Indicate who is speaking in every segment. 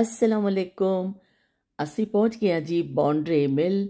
Speaker 1: ਅਸਲਾਮ ਅਲੈਕੁਮ ਅਸੀਂ ਪਹੁੰਚ ਗਏ ਜੀ ਬੌਂਡਰੀ ਮਿਲ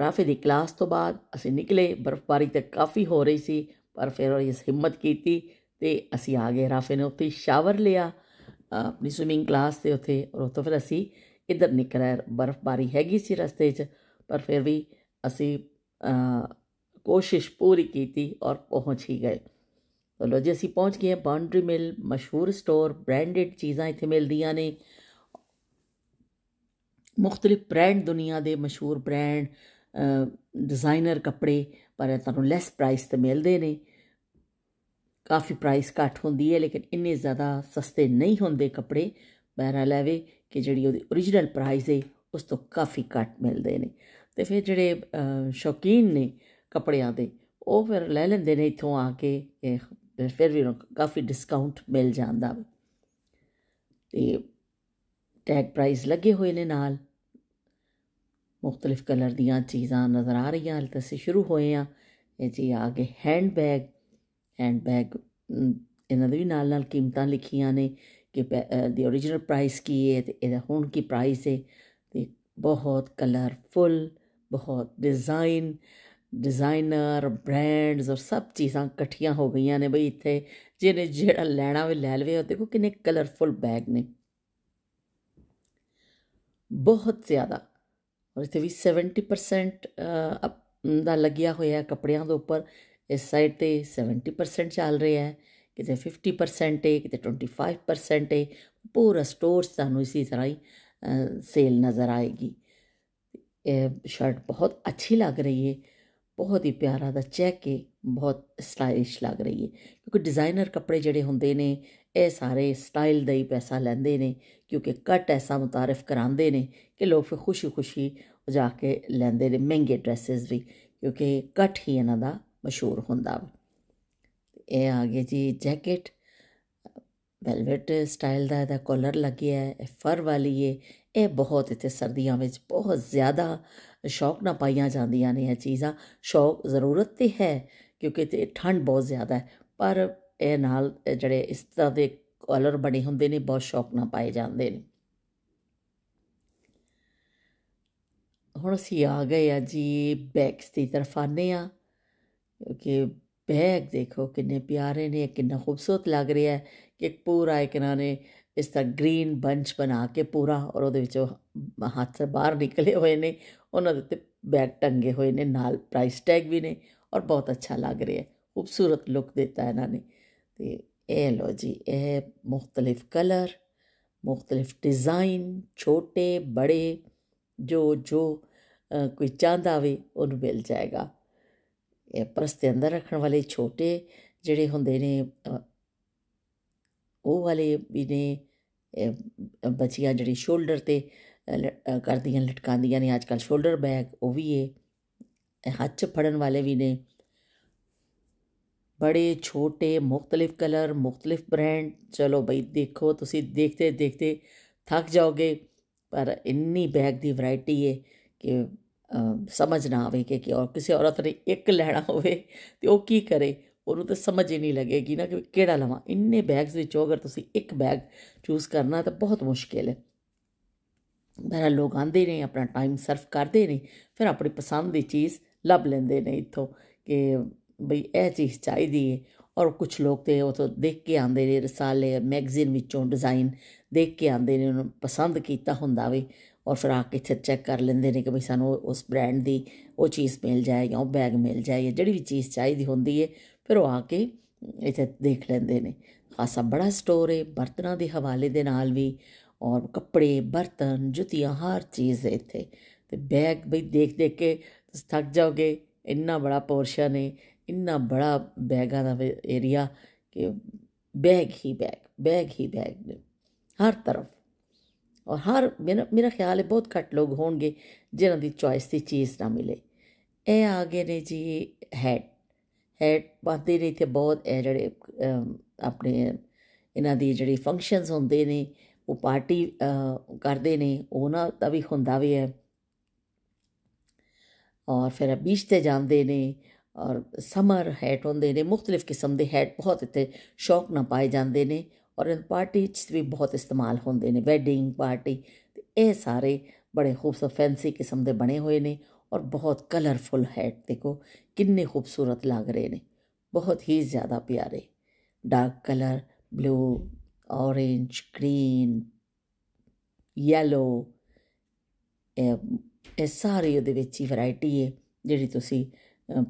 Speaker 1: ਰਾਫੇ ਦੀ ਕਲਾਸ ਤੋਂ ਬਾਅਦ ਅਸੀਂ ਨਿਕਲੇ ਬਰਫਬਾਰੀ ਤਾਂ ਕਾਫੀ ਹੋ ਰਹੀ ਸੀ ਪਰ ਫਿਰ ਉਹ ਇਸ ਹਿੰਮਤ ਕੀਤੀ ਤੇ ਅਸੀਂ ਆ ਗਏ ਰਾਫੇ ਨੇ ਉੱਥੇ ਸ਼ਾਵਰ ਲਿਆ ਆਪਣੀ ਸਵਿਮਿੰਗ ਕਲਾਸ ਤੇ ਉੱਥੇ ਔਰ ਤੋਂ ਫਿਰ ਅਸੀਂ ਇੱਧਰ ਨਿਕਲੇ ਬਰਫਬਾਰੀ ਹੈਗੀ ਸੀ ਰਸਤੇ 'ਚ ਪਰ ਫਿਰ ਵੀ ਅਸੀਂ ਕੋਸ਼ਿਸ਼ ਪੂਰੀ ਕੀਤੀ ਔਰ ਪਹੁੰਚ ਹੀ ਗਏ ਲੋ ਜੀ ਅਸੀਂ ਪਹੁੰਚ ਗਏ ਬਾਉਂਡਰੀ ਮਿਲ ਮਸ਼ਹੂਰ ਸਟੋਰ ਬ੍ਰਾਂਡਡ ਚੀਜ਼ਾਂ ਇੱਥੇ ਮਿਲਦੀਆਂ ਨੇ ਮੁxtਲਿਫ ਬ੍ਰਾਂਡ ਦੁਨੀਆ ਦੇ ਮਸ਼ਹੂਰ ਬ੍ਰਾਂਡ ਡਿਜ਼ਾਈਨਰ ਕੱਪੜੇ ਪਰ ਤੁਹਾਨੂੰ ਲੈਸ ਪ੍ਰਾਈਸ ਤੇ ਮਿਲਦੇ ਨੇ ਕਾਫੀ ਪ੍ਰਾਈਸ ਘੱਟ ਹੁੰਦੀ ਹੈ ਲੇਕਿਨ ਇੰਨੇ ਜ਼ਿਆਦਾ ਸਸਤੇ ਨਹੀਂ ਹੁੰਦੇ ਕੱਪੜੇ ਬਹਿਰਾ ਲੈਵੇ ਕਿ ਜਿਹੜੀ ਉਹਦੀ origignal ਪ੍ਰਾਈਸ ਹੈ ਉਸ ਤੋਂ ਕਾਫੀ ਘੱਟ ਮਿਲਦੇ ਨੇ ਤੇ ਫਿਰ ਜਿਹੜੇ ਸ਼ੌਕੀਨ ਨੇ ਕੱਪੜਿਆਂ ਦੇ ਉਹ ਫਿਰ ਲੈ ਲੈਂਦੇ ਨੇ ਇੱਥੋਂ ਆ ਕੇ ਫਿਰ ਵੀ ਕਾਫੀ ਡਿਸਕਾਊਂਟ ਮਿਲ ਜਾਂਦਾ ਤੇ ਟੈਗ ਪ੍ਰਾਈਸ ਲੱਗੇ ਹੋਏ ਨੇ ਨਾਲ मुख्तलिफ कलर दीज़ा नज़र आ रही हल तसे शुरू हुए हैं आ गए हैंड बैग हैंड बैग इन्होंने भी नाल, नाल कीमत लिखिया ने कि ओरिजिनल प्राइस की है तो यदा हूँ की प्राइस है तो बहुत कलरफुल बहुत डिजाइन डिजाइनर ब्रांड्स और सब चीज़ा कट्ठिया हो गई ने बी इतने जिन्हें जो लैना भी लै लवे देखो किन्ने कलरफुल बैग ने बहुत ज़्यादा ਔਰ ਇਥੇ ਵੀ 70% ਦਾ ਲੱਗਿਆ ਹੋਇਆ ਕੱਪੜਿਆਂ ਦੇ ਉੱਪਰ ਇਸ ਸਾਈਡ ਤੇ 70% ਚੱਲ ਰਿਹਾ ਹੈ ਕਿਤੇ 50% ਹੈ ਕਿਤੇ 25% ਹੈ ਪੂਰਾ ਸਟੋਰ ਸਾਨੂੰ ਇਸੇ ਤਰ੍ਹਾਂ ਹੀ ਸੇਲ ਨਜ਼ਰ ਆਏਗੀ ਇਹ ਸ਼ਰਟ ਬਹੁਤ ਅੱਛੀ ਲੱਗ ਰਹੀ ਹੈ ਬਹੁਤ ਹੀ ਪਿਆਰਾ ਦਾ ਚੈੱਕ ਕੇ ਬਹੁਤ ਸਟਾਈਲਿਸ਼ ਲੱਗ ਰਹੀ ਹੈ ਕਿਉਂਕਿ ਡਿਜ਼ਾਈਨਰ ਕੱਪੜੇ ਜਿਹੜੇ ਹੁੰਦੇ ਨੇ ਇਹ ਸਾਰੇ ਸਟਾਈਲ ਦਾ ਹੀ ਪੈਸਾ ਲੈਂਦੇ ਨੇ ਕਿਉਂਕਿ ਕੱਟ ਐਸਾ ਮੁਤਾਰਫ ਕਰਾਉਂਦੇ ਨੇ ਕਿ ਲੋਕ ਫਿਰ ਖੁਸ਼ੀ-ਖੁਸ਼ੀ ਜਾ ਕੇ ਲੈਂਦੇ ਨੇ ਮਹਿੰਗੇ ਡਰੈਸਸ ਵੀ ਕਿਉਂਕਿ ਕੱਟ ਹੀ ਇਹਨਾਂ ਦਾ ਮਸ਼ਹੂਰ ਹੁੰਦਾ ਵਾ ਇਹ ਆ ਗਿਆ ਜੀ ਜੈਕਟ ਵੈਲਵਟ ਸਟਾਈਲ ਦਾ ਇਹਦਾ ਕਾਲਰ ਲੱਗਿਆ ਹੈ ਇਹ ਫਰ ਵਾਲੀ ਹੈ ਇਹ ਬਹੁਤ ਇੱਥੇ ਸਰਦੀਆਂ ਵਿੱਚ ਬਹੁਤ ਜ਼ਿਆਦਾ ਸ਼ੌਕ ਨਾ ਪਾਈਆਂ ਜਾਂਦੀਆਂ ਨੇ ਇਹ ਚੀਜ਼ਾਂ ਸ਼ੌਕ ਜ਼ਰੂਰਤ ਤੇ ਹੈ ਕਿਉਂਕਿ ਤੇ ਠੰਡ ਬਹੁਤ ਜ਼ਿਆਦਾ ਹੈ ਪਰ ਇਹ ਨਾਲ ਜਿਹੜੇ ਇਸ ਤਰ੍ਹਾਂ ਦੇ ਕਲਰ ਬਣੇ ਹੁੰਦੇ ਨੇ ਬਹੁਤ ਸ਼ੌਕ ਨਾ ਪਾਏ ਜਾਂਦੇ ਨੇ ਹੁਣ ਅਸੀਂ ਆ ਗਏ ਆ ਜੀ ਬੈਗਸ ਦੀ ਤਰਫ ਆਨੇ ਆ ਕਿਉਂਕਿ ਬੈਗ ਦੇਖੋ ਕਿੰਨੇ ਪਿਆਰੇ ਨੇ ਕਿੰਨਾ ਖੂਬਸੂਰਤ ਲੱਗ ਰਿਹਾ ਹੈ ਕਿ ਪੂਰਾ ਇੱਕ ਨੇ ਇਸ ਤਰ੍ਹਾਂ ਗ੍ਰੀਨ ਬੰਚ ਬਣਾ ਕੇ ਪੂਰਾ ਔਰ ਉਹਦੇ ਵਿੱਚੋਂ ਹੱਥ ਬਾਹਰ ਨਿਕਲੇ ਹੋਏ ਨੇ ਉਹਨਾਂ ਦੇ ਉੱਤੇ ਬੈਗ ਟੰਗੇ ਹੋਏ ਨੇ ਨਾਲ ਪ੍ਰਾਈਸ ਟੈਗ ਵੀ ਨੇ ਔਰ ਬਹੁਤ ਅੱਛਾ ਲੱਗ ਰਿਹਾ ਹੈ ਖੂਬਸੂਰਤ ਲੁੱਕ ਦਿੱਤਾ ਇਹਨਾਂ ਨੇ ਤੇ ਇਹ ਲੋ ਜੀ ਇਹ ਮੁxtਲਿਫ ਕਲਰ ਮੁxtਲਿਫ ਡਿਜ਼ਾਈਨ ਛੋਟੇ ਬੜੇ ਜੋ ਜੋ ਕੋਈ ਚਾਹਦਾ ਵੇ ਉਹਨੂੰ ਮਿਲ ਜਾਏਗਾ ਇਹ ਪਰਸ ਦੇ ਅੰਦਰ ਰੱਖਣ ਵਾਲੇ ਛੋਟੇ ਜਿਹੜੇ ਹੁੰਦੇ ਨੇ ਉਹ ਵਾਲੇ ਵੀ ਨੇ ਬੱਚੀਆਂ ਜਿਹੜੀ ਸ਼ੋਲਡਰ ਤੇ ਕਰਦੀਆਂ ਲਟਕਾਉਂਦੀਆਂ ਨੇ ਅੱਜ ਕੱਲ ਸ਼ੋਲਡਰ ਬੈਗ ਉਹ ਵੀ ਇਹ ਹੱਥ 'ਚ ਫੜਨ ਵਾਲੇ ਵੀ ਨੇ ਬੜੇ ਛੋਟੇ ਮੁxtਲਿਫ ਕਲਰ ਮੁxtਲਿਫ ਬ੍ਰਾਂਡ ਚਲੋ ਬਈ ਦੇਖੋ ਤੁਸੀਂ ਦੇਖਦੇ ਦੇਖਦੇ ਥੱਕ ਜਾਓਗੇ ਪਰ ਇੰਨੀ ਬੈਗ ਦੀ ਵੈਰਾਈਟੀ ਹੈ ਕਿ ਸਮਝ ਨਾ ਆਵੇ ਕਿ ਕਿ ਔਰ ਕਿਸੇ ਔਰਤ ਨੇ ਇੱਕ ਲੈਣਾ ਹੋਵੇ ਤੇ ਉਹ ਕੀ ਕਰੇ ਉਹਨੂੰ ਤਾਂ ਸਮਝ ਹੀ ਨਹੀਂ ਲੱਗੇਗੀ ਨਾ ਕਿ ਕਿਹੜਾ ਲਵਾਂ ਇੰਨੇ ਬੈਗਸ ਵਿੱਚੋਂ ਅਗਰ ਤੁਸੀਂ ਇੱਕ ਬੈਗ ਚੂਜ਼ ਕਰਨਾ ਤਾਂ ਬਹੁਤ ਮੁਸ਼ਕਿਲ ਹੈ ਬਹਰਾ ਲੋਕ ਆਂਦੇ ਨੇ ਆਪਣਾ ਟਾਈਮ ਸਰਫ ਕਰਦੇ ਨੇ ਫਿਰ ਆਪਣੀ ਪਸੰਦ ਦੀ ਚੀਜ਼ ਲੱਭ ਲੈਂਦੇ ਨੇ ਇੱਥੋਂ ਕਿ ਬਈ ਇਹ ਚੀਜ਼ ਚਾਹੀਦੀ ਹੈ ਔਰ ਕੁਝ ਲੋਕ ਤੇ ਉਹ ਤੋਂ ਦੇਖ ਕੇ ਆਂਦੇ ਨੇ ਰਸਾਲੇ ਮੈਗਜ਼ੀਨ ਵਿੱਚੋਂ ਡਿਜ਼ਾਈਨ ਦੇਖ ਕੇ ਆਂਦੇ ਨੇ ਉਹਨੂੰ ਪਸੰਦ ਕੀਤਾ ਹੁੰਦਾ ਵੇ ਔਰ ਫਿਰ ਆ ਕੇ ਇੱਥੇ ਚੈੱਕ ਕਰ ਲੈਂਦੇ ਨੇ ਕਿ ਵੀ ਸਾਨੂੰ ਉਸ ਬ੍ਰਾਂਡ ਦੀ ਉਹ ਚੀਜ਼ ਮਿਲ ਜਾਏ ਜਾਂ ਉਹ ਬੈਗ ਮਿਲ ਜਾਏ ਜਾਂ ਜਿਹੜੀ ਵੀ ਚੀਜ਼ ਚਾਹੀਦੀ ਹੁੰਦੀ ਹੈ ਫਿਰ ਉਹ ਆ ਕੇ ਇੱਥੇ ਦੇਖ ਲੈਂਦੇ ਨੇ ਖਾਸਾ ਬੜਾ ਸਟੋਰ ਹੈ ਬਰਤਨਾਂ ਦੇ ਹਵਾਲੇ ਦੇ ਨਾਲ ਵੀ ਔਰ ਕੱਪੜੇ ਬਰਤਨ ਜੁੱਤੀਆਂ ਹਰ ਚੀਜ਼ ਹੈ ਇੱਥੇ ਤੇ ਬੈਗ ਵੀ ਦੇਖ ਦੇਖ ਕੇ ਤੁਸੀਂ ਥੱਕ ਜਾਓਗੇ ਇੰਨਾ ਬੜਾ ਪੋਰਸ਼ਨ ਹੈ ਇੰਨਾ ਬੜਾ ਬੈਗਾਂ ਦਾ ਏਰੀਆ ਕਿ ਬੈਗ ਹੀ ਬੈਗ ਬੈਗ ਹੀ ਬੈਗ ਹਰ ਤਰਫ ਔਰ ਹਰ ਮੇਰਾ ਖਿਆਲ ਹੈ ਬਹੁਤ ਘੱਟ ਲੋਕ ਹੋਣਗੇ ਜਿਨ੍ਹਾਂ ਦੀ ਚੁਆਇਸ ਦੀ ਚੀਜ਼ ਨਾ ਮਿਲੇ ਇਹ ਆ ਗਏ ਨੇ ਜੀ ਹੈਡ ਹੈਡ ਬਾਤੇ ਨੇ ਤੇ ਬਹੁਤ ਇਹ ਜਿਹੜੇ ਆਪਣੇ ਇਹਨਾਂ ਦੀ ਜਿਹੜੀ ਫੰਕਸ਼ਨਸ ਹੁੰਦੇ ਨੇ ਉਹ ਪਾਰਟੀ ਕਰਦੇ ਨੇ ਉਹਨਾਂ ਦਾ ਵੀ ਹੁੰਦਾ ਵੀ ਹੈ ਔਰ ਫਿਰ ਬੀਚ ਤੇ ਜਾਂਦੇ ਨੇ ਔਰ ਸਮਰ ਹੈਟ ਹੁੰਦੇ ਨੇ ਮੁxtਲਿਫ ਕਿਸਮ ਦੇ ਹੈਟ ਬਹੁਤ ਇੱਥੇ ਸ਼ੌਕ ਨਾਲ ਪਾਏ ਜਾਂਦੇ ਨੇ ਔਰ ਪਾਰਟੀ 'ਚ ਵੀ ਬਹੁਤ ਇਸਤੇਮਾਲ ਹੁੰਦੇ ਨੇ ਵੈਡਿੰਗ ਪਾਰਟੀ ਤੇ ਇਹ ਸਾਰੇ ਬੜੇ ਖੂਬਸੂਰਤ ਫੈਂਸੀ ਕਿਸਮ ਦੇ ਬਣੇ ਹੋਏ ਨੇ ਔਰ ਬਹੁਤ ਕਲਰਫੁਲ ਹੈਟ ਦੇਖੋ ਕਿੰਨੇ ਖੂਬਸੂਰਤ ਲੱਗ ਰਹੇ ਨੇ ਬਹੁਤ ਹੀ ਜ਼ਿਆਦਾ ਪਿਆਰੇ dark colour blue orange, green, yellow ਇਹ ਸਾਰੇ ਉਹਦੇ ਵਿੱਚ ਹੀ ਵੈਰਾਈਟੀ ਹੈ ਜਿਹੜੀ ਤੁਸੀਂ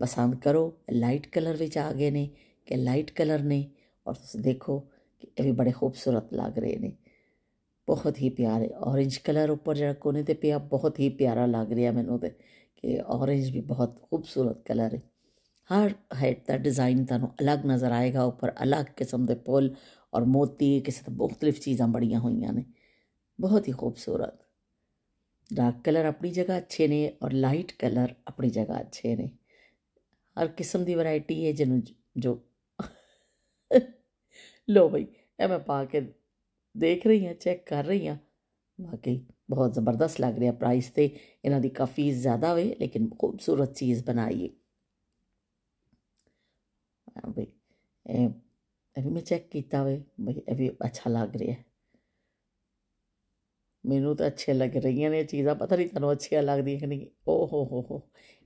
Speaker 1: ਪਸੰਦ ਕਰੋ ਲਾਈਟ ਕਲਰ ਵਿੱਚ ਆ ਗਏ ਨੇ ਕਿ ਲਾਈਟ ਕਲਰ ਨੇ ਔਰ ਤੁਸੀਂ ਦੇਖੋ ਕਿ ਇਹ ਵੀ ਬੜੇ ਖੂਬਸੂਰਤ ਲੱਗ ਰਹੇ ਨੇ ਬਹੁਤ ਹੀ ਪਿਆਰੇ ਔਰੇਂਜ ਕਲਰ ਉੱਪਰ ਜਿਹੜਾ ਕੋਨੇ ਤੇ ਪਿਆ ਬਹੁਤ ਹੀ ਪਿਆਰਾ ਲੱਗ ਰਿਹਾ ਮੈਨੂੰ ਤੇ ਕਿ ਔਰੇਂਜ ਵੀ ਬਹੁਤ ਖੂਬਸੂਰਤ ਕਲਰ ਹੈ ਹਰ ਹੈਡ ਦਾ ਡਿਜ਼ਾਈਨ ਤੁਹਾਨੂੰ ਅਲੱਗ ਨਜ਼ਰ ਆਏਗਾ ਉੱਪਰ ਅਲੱਗ ਕਿਸਮ ਦੇ ਪੁੱਲ ਔਰ ਮੋਤੀ ਕਿਸੇ ਤੇ ਮੁxtਲਿਫ ਚੀਜ਼ਾਂ ਬੜੀਆਂ ਹੋਈਆਂ ਨੇ ਬਹੁਤ ਹੀ ਖੂਬਸੂਰਤ ਡਾਰਕ ਕਲਰ ਆਪਣੀ ਜਗ੍ਹਾ ਅੱਛੇ ਨੇ ਔਰ ਲਾਈਟ ਕਲਰ ਆਪਣੀ ਜਗ੍ਹਾ ਅੱਛੇ ਨੇ ਹਰ ਕਿਸਮ ਦੀ ਵੈਰਾਈਟੀ ਹੈ ਜਿਹਨੂੰ ਜੋ लो भाई ए मैं पा के देख रही हूँ चेक कर रही हूँ बाकी बहुत ज़बरदस्त लग रहा प्राइस तो इन्हों की काफ़ी ज़्यादा हुए लेकिन खूबसूरत चीज़ बनाई हाँ भाई ए, ए भी मैं चेक किया वे भाई ए भी अच्छा लग रहा है ਮੈਨੂੰ ਤਾਂ ਅੱਛੇ ਲੱਗ ਰਹੀਆਂ ਨੇ ਚੀਜ਼ਾਂ ਪਤਾ ਨਹੀਂ ਤੁਹਾਨੂੰ ਅੱਛੀਆਂ ਲੱਗਦੀਆਂ ਕਿ ਨਹੀਂ ਓ ਹੋ ਹੋ ਹੋ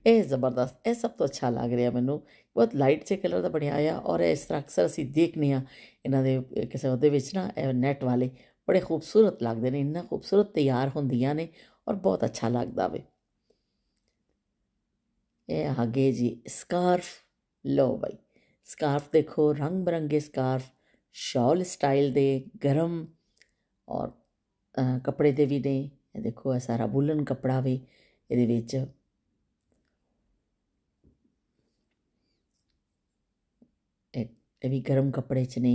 Speaker 1: ਇਹ ਜ਼ਬਰਦਸਤ ਇਹ ਸਭ ਤੋਂ ਅੱਛਾ ਲੱਗ ਰਿਹਾ ਮੈਨੂੰ ਬਹੁਤ ਲਾਈਟ ਸੇ ਕਲਰ ਦਾ ਬਣਿਆ ਆਇਆ ਔਰ ਇਸ ਤਰ੍ਹਾਂ ਅਕਸਰ ਅਸੀਂ ਦੇਖਨੇ ਆ ਇਹਨਾਂ ਦੇ ਕਿਸੇ ਉਹਦੇ ਵਿੱਚ ਨਾ ਇਹ ਨੈਟ ਵਾਲੇ ਬੜੇ ਖੂਬਸੂਰਤ ਲੱਗਦੇ ਨੇ ਇੰਨਾ ਖੂਬਸੂਰਤ ਤਿਆਰ ਹੁੰਦੀਆਂ ਨੇ ਔਰ ਬਹੁਤ ਅੱਛਾ ਲੱਗਦਾ ਵੇ ਇਹ ਅੱਗੇ ਜੀ ਸਕਾਰਫ ਲੋ ਬਈ ਸਕਾਰਫ ਦੇਖੋ ਰੰਗ ਬਰੰਗੇ ਸਕਾਰਫ ਸ਼ਾਲ ਸਟਾਈਲ ਦੇ ਗਰਮ ਔਰ ਕੱਪੜੇ ਦੇ ਵੀ ਨੇ ਇਹ ਦੇਖੋ ਇਹ ਸਾਰਾ ਬੁੱਲਨ ਕਪੜਾ ਵੀ ਇਹਦੇ ਵਿੱਚ ਇਹ ਵੀ ਗਰਮ ਕਪੜੇ 'ਚ ਨੇ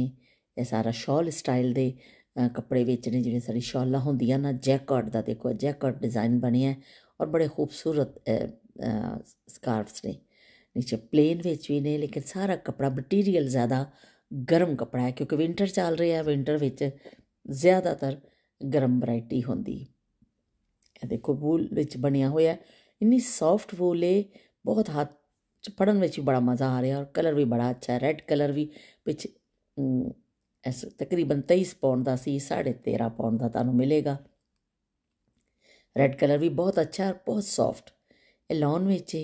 Speaker 1: ਇਹ ਸਾਰਾ ਸ਼ਾਲ ਸਟਾਈਲ ਦੇ ਕਪੜੇ ਵਿੱਚ ਨੇ ਜਿਹੜੇ ਸਾਰੀ ਸ਼ਾਲਾਂ ਹੁੰਦੀਆਂ ਨਾ ਜੈਕਟ ਦਾ ਦੇਖੋ ਜੈਕਟ ਡਿਜ਼ਾਈਨ ਬਣਿਆ ਔਰ ਬੜੇ ਖੂਬਸੂਰਤ ਸਕਾਰਫਸ ਨੇ ਨੀਚੇ ਪਲੇਨ ਵਿੱਚ ਵੀ ਨੇ ਲੇਕਿਨ ਸਾਰਾ ਕਪੜਾ ਮਟੀਰੀਅਲ ਜ਼ਿਆਦਾ ਗਰਮ ਕਪੜਾ ਹੈ ਕਿਉਂਕਿ ਵਿంటర్ ਚੱਲ ਰਿਹਾ ਹੈ ਵਿంటర్ ਵਿੱਚ ਜ਼ਿਆਦਾਤਰ ਗਰਮ ਵੈਰਾਈਟੀ ਹੁੰਦੀ ਇਹ ਦੇਖੋ ਬੂਲ ਵਿੱਚ ਬਣਿਆ ਹੋਇਆ ਇੰਨੀ ਸੌਫਟ ਬੂਲ ਹੈ ਬਹੁਤ ਹੱਥ ਚ ਪੜਨ ਵਿੱਚ ਵੀ ਬੜਾ ਮਜ਼ਾ ਆ ਰਿਹਾ ਔਰ ਕਲਰ ਵੀ ਬੜਾ ਅੱਛਾ ਹੈ ਰੈੱਡ ਕਲਰ ਵੀ ਵਿੱਚ ਐਸ ਤਕਰੀਬਨ 23 ਪਾਉਂਡ ਦਾ ਸੀ 13.5 ਪਾਉਂਡ ਦਾ ਤੁਹਾਨੂੰ ਮਿਲੇਗਾ ਰੈੱਡ ਕਲਰ ਵੀ ਬਹੁਤ ਅੱਛਾ ਔਰ ਬਹੁਤ ਸੌਫਟ ਇਹ ਲੌਨ ਵਿੱਚ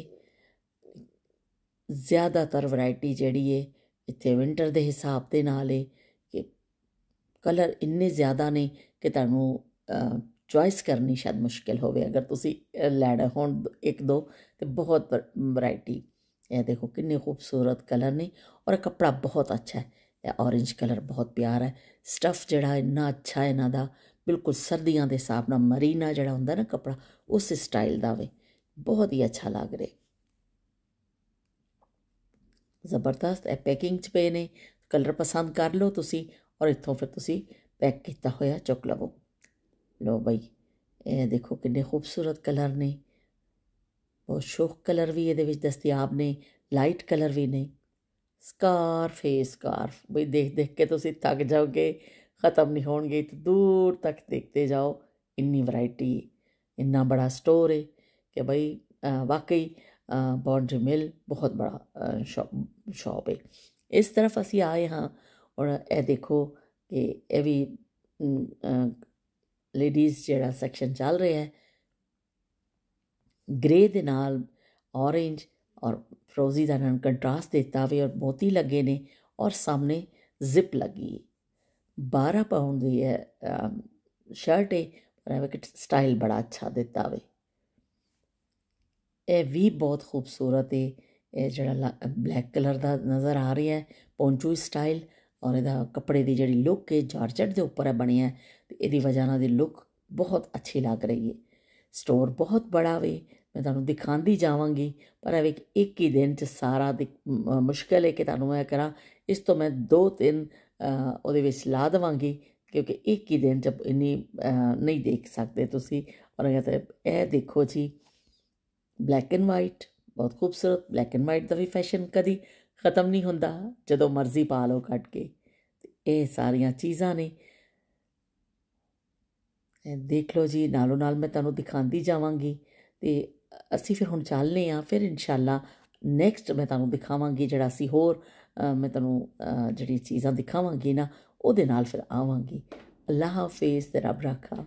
Speaker 1: ਜ਼ਿਆਦਾਤਰ ਵੈਰਾਈਟੀ ਜਿਹੜੀ ਏ ਇੱਥੇ ਵਿంటర్ ਦੇ ਹਿਸਾਬ ਦੇ ਨਾਲ ਏ ਕਿ ਕਲਰ ਇੰਨੇ ਜ਼ਿਆਦਾ ਨੇ ਕਿ ਤੁਹਾਨੂੰ ਚੁਆਇਸ ਕਰਨੀ ਸ਼ਾਇਦ ਮੁਸ਼ਕਿਲ ਹੋਵੇ ਅਗਰ ਤੁਸੀਂ ਲੈਣਾ ਹੋਣ ਇੱਕ ਦੋ ਤੇ ਬਹੁਤ ਵੈਰਾਈਟੀ ਇਹ ਦੇਖੋ ਕਿੰਨੇ ਖੂਬਸੂਰਤ ਕਲਰ ਨੇ ਔਰ ਕਪੜਾ ਬਹੁਤ ਅੱਛਾ ਹੈ ਇਹ ਔਰੇਂਜ ਕਲਰ ਬਹੁਤ ਪਿਆਰਾ ਹੈ ਸਟਫ ਜਿਹੜਾ ਇੰਨਾ ਅੱਛਾ ਹੈ ਇਹਨਾਂ ਦਾ ਬਿਲਕੁਲ ਸਰਦੀਆਂ ਦੇ ਹਿਸਾਬ ਨਾਲ ਮਰੀਨਾ ਜਿਹੜਾ ਹੁੰਦਾ ਨਾ ਕਪੜਾ ਉਸ ਸਟਾਈਲ ਦਾ ਵੇ ਬਹੁਤ ਹੀ ਅੱਛਾ ਲੱਗ ਰਿਹਾ ਜ਼ਬਰਦਸਤ ਇਹ ਪੈਕਿੰਗ ਚ ਪਏ ਨੇ ਕਲਰ ਪਸੰਦ ਕਰ ਲਓ ਤੁਸੀਂ ਔਰ ਇੱਥੋਂ ਫਿਰ ਤੁਸੀਂ ਪੈਕ ਕੀਤਾ ਹੋਇਆ ਚੁੱਕ ਲਵੋ ਲੋ ਬਈ ਇਹ ਦੇਖੋ ਕਿੰਨੇ ਖੂਬਸੂਰਤ ਕਲਰ ਨੇ ਬਹੁਤ ਸ਼ੋਖ ਕਲਰ ਵੀ ਇਹਦੇ ਵਿੱਚ ਦਸਤਿਆਬ ਨੇ ਲਾਈਟ ਕਲਰ ਵੀ ਨੇ ਸਕਾਰਫ ਹੈ ਸਕਾਰਫ ਬਈ ਦੇਖ ਦੇਖ ਕੇ ਤੁਸੀਂ ਥੱਕ ਜਾਓਗੇ ਖਤਮ ਨਹੀਂ ਹੋਣਗੇ ਤੇ ਦੂਰ ਤੱਕ ਦੇਖਦੇ ਜਾਓ ਇੰਨੀ ਵੈਰਾਈਟੀ ਇੰਨਾ ਬੜਾ ਸਟੋਰ ਹੈ ਕਿ ਬਈ ਵਾਕਈ ਬੌਂਡਰੀ ਮਿਲ ਬਹੁਤ ਬੜਾ ਸ਼ੌਪ ਹੈ ਇਸ ਤਰਫ ਅਸੀਂ ਆਏ ਹਾਂ ਔਰ ਇਹ ਦੇਖੋ ਕਿ ਇਹ ਵੀ ਲੇਡੀਜ਼ ਜਿਹੜਾ ਸੈਕਸ਼ਨ ਚੱਲ ਰਿਹਾ ਹੈ ਗ੍ਰੇ ਦੇ ਨਾਲ ਔਰੇਂਜ ਔਰ ਫਰੋਜ਼ੀ ਦਾ ਨਾਲ ਕੰਟਰਾਸਟ ਦਿੱਤਾ ਵੀ ਔਰ ਮੋਤੀ ਲੱਗੇ ਨੇ ਔਰ ਸਾਹਮਣੇ ਜ਼ਿਪ ਲੱਗੀ 12 ਪਾਉਂਡ ਦੀ ਹੈ ਸ਼ਰਟ ਹੈ ਪਰ ਇਹ ਕਿ ਸਟਾਈਲ ਬੜਾ ਅੱਛਾ ਦਿੱਤਾ ਵੇ ਇਹ ਵੀ ਬਹੁਤ ਖੂਬਸੂਰਤ ਹੈ ਇਹ ਜਿਹੜਾ ਬਲੈਕ ਕਲਰ ਦਾ ਨਜ਼ਰ ਆ ਰਿਹਾ ਹੈ ਪੌਂਚੂ ਸਟਾਈਲ ਔਰ ਇਹਦਾ ਕੱਪੜੇ ਦੀ ਜਿਹੜੀ ਲੁੱਕ ਹੈ ਜਾਰਜਟ ਦੇ ਉੱਪਰ ਹੈ ਬਣਿਆ ਤੇ ਇਹਦੀ ਵਜ੍ਹਾ ਨਾਲ ਦੀ ਲੁੱਕ ਬਹੁਤ ਅੱਛੀ ਲੱਗ ਰਹੀ ਹੈ ਸਟੋਰ ਬਹੁਤ ਬੜਾ ਵੇ ਮੈਂ ਤੁਹਾਨੂੰ ਦਿਖਾਉਂਦੀ ਜਾਵਾਂਗੀ ਪਰ ਇਹ ਇੱਕ ਹੀ ਦਿਨ 'ਚ ਸਾਰਾ ਮੁਸ਼ਕਲ ਹੈ ਕਿ ਤੁਹਾਨੂੰ ਮੈਂ ਕਰਾਂ ਇਸ ਤੋਂ ਮੈਂ ਦੋ ਤਿੰਨ ਉਹਦੇ ਵਿੱਚ ਲਾ ਦਵਾਂਗੀ ਕਿਉਂਕਿ ਇੱਕ ਹੀ ਦਿਨ 'ਚ ਇੰਨੀ ਨਹੀਂ ਦੇਖ ਸਕਦੇ ਤੁਸੀਂ ਔਰ ਇਹ ਦੇਖੋ ਜੀ ਬਲੈਕ ਐਂਡ ਵਾਈਟ ਬਹੁਤ ਖੂਬਸੂਰਤ ਬਲੈਕ ਐਂਡ ਵਾਈਟ ਦਾ ਵੀ ਫੈਸ਼ਨ ਕਦੀ ਖਤਮ ਨਹੀਂ ਹੁੰਦਾ ਜਦੋਂ ਮਰਜ਼ੀ ਪਾ ਲੋ ਕੱਟ ਕੇ ਇਹ ਸਾਰੀਆਂ ਚੀਜ਼ਾਂ ਨੇ ਦੇਖ ਲਓ ਜੀ ਨਾਲੋਂ ਨਾਲ ਮੈਂ ਤੁਹਾਨੂੰ ਦਿਖਾਉਂਦੀ ਜਾਵਾਂਗੀ ਤੇ ਅਸੀਂ ਫਿਰ ਹੁਣ ਚੱਲਨੇ ਆ ਫਿਰ ਇਨਸ਼ਾਅੱਲਾ ਨੈਕਸਟ ਮੈਂ ਤੁਹਾਨੂੰ ਦਿਖਾਵਾਂਗੀ ਜਿਹੜਾ ਅਸੀਂ ਹੋਰ ਮੈਂ ਤੁਹਾਨੂੰ ਜਿਹੜੀ ਚੀਜ਼ਾਂ ਦਿਖਾਵਾਂਗੀ ਨਾ ਉਹਦੇ ਨਾਲ ਫਿਰ ਆਵਾਂਗੀ ਅੱਲਾਹ ਹਾਫਿਜ਼ ਤੇ ਰੱਬ ਰੱਖਾ